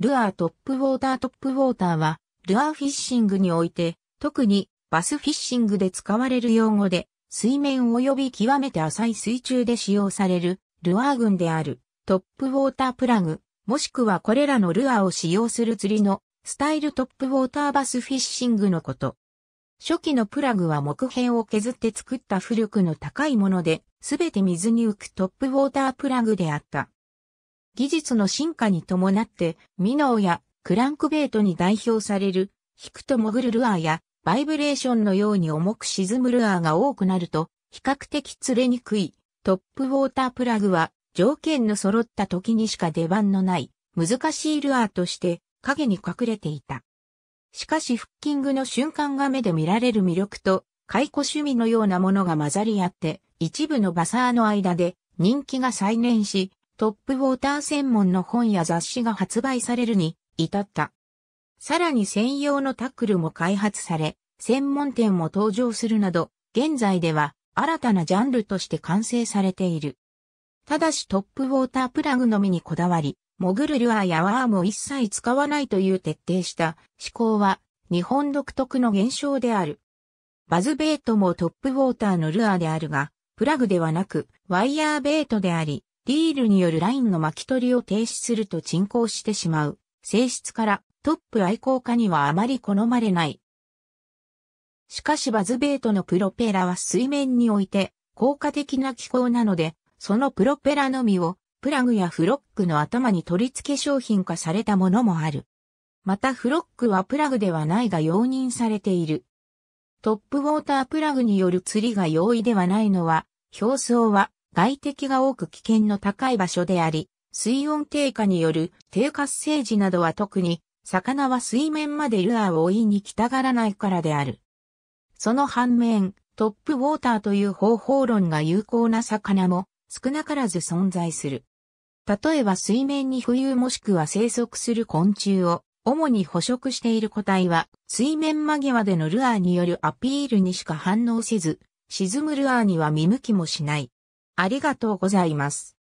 ルアートップウォータートップウォーターは、ルアーフィッシングにおいて、特にバスフィッシングで使われる用語で、水面及び極めて浅い水中で使用されるルアー群であるトップウォータープラグ、もしくはこれらのルアーを使用する釣りのスタイルトップウォーターバスフィッシングのこと。初期のプラグは木片を削って作った浮力の高いもので、すべて水に浮くトップウォータープラグであった。技術の進化に伴って、ミノーやクランクベートに代表される、引くと潜るルアーや、バイブレーションのように重く沈むルアーが多くなると、比較的釣れにくい、トップウォータープラグは、条件の揃った時にしか出番のない、難しいルアーとして、影に隠れていた。しかしフッキングの瞬間が目で見られる魅力と、解雇趣味のようなものが混ざり合って、一部のバサーの間で人気が再燃し、トップウォーター専門の本や雑誌が発売されるに至った。さらに専用のタックルも開発され、専門店も登場するなど、現在では新たなジャンルとして完成されている。ただしトップウォータープラグのみにこだわり、潜るルアーやワームを一切使わないという徹底した思考は日本独特の現象である。バズベイトもトップウォーターのルアーであるが、プラグではなくワイヤーベイトであり、ビールによるラインの巻き取りを停止すると沈降してしまう性質からトップ愛好家にはあまり好まれない。しかしバズベートのプロペラは水面において効果的な機構なので、そのプロペラのみをプラグやフロックの頭に取り付け商品化されたものもある。またフロックはプラグではないが容認されている。トップウォータープラグによる釣りが容易ではないのは、表層は外敵が多く危険の高い場所であり、水温低下による低活性時などは特に、魚は水面までルアーを追いに来たがらないからである。その反面、トップウォーターという方法論が有効な魚も少なからず存在する。例えば水面に浮遊もしくは生息する昆虫を主に捕食している個体は水面間際でのルアーによるアピールにしか反応せず、沈むルアーには見向きもしない。ありがとうございます。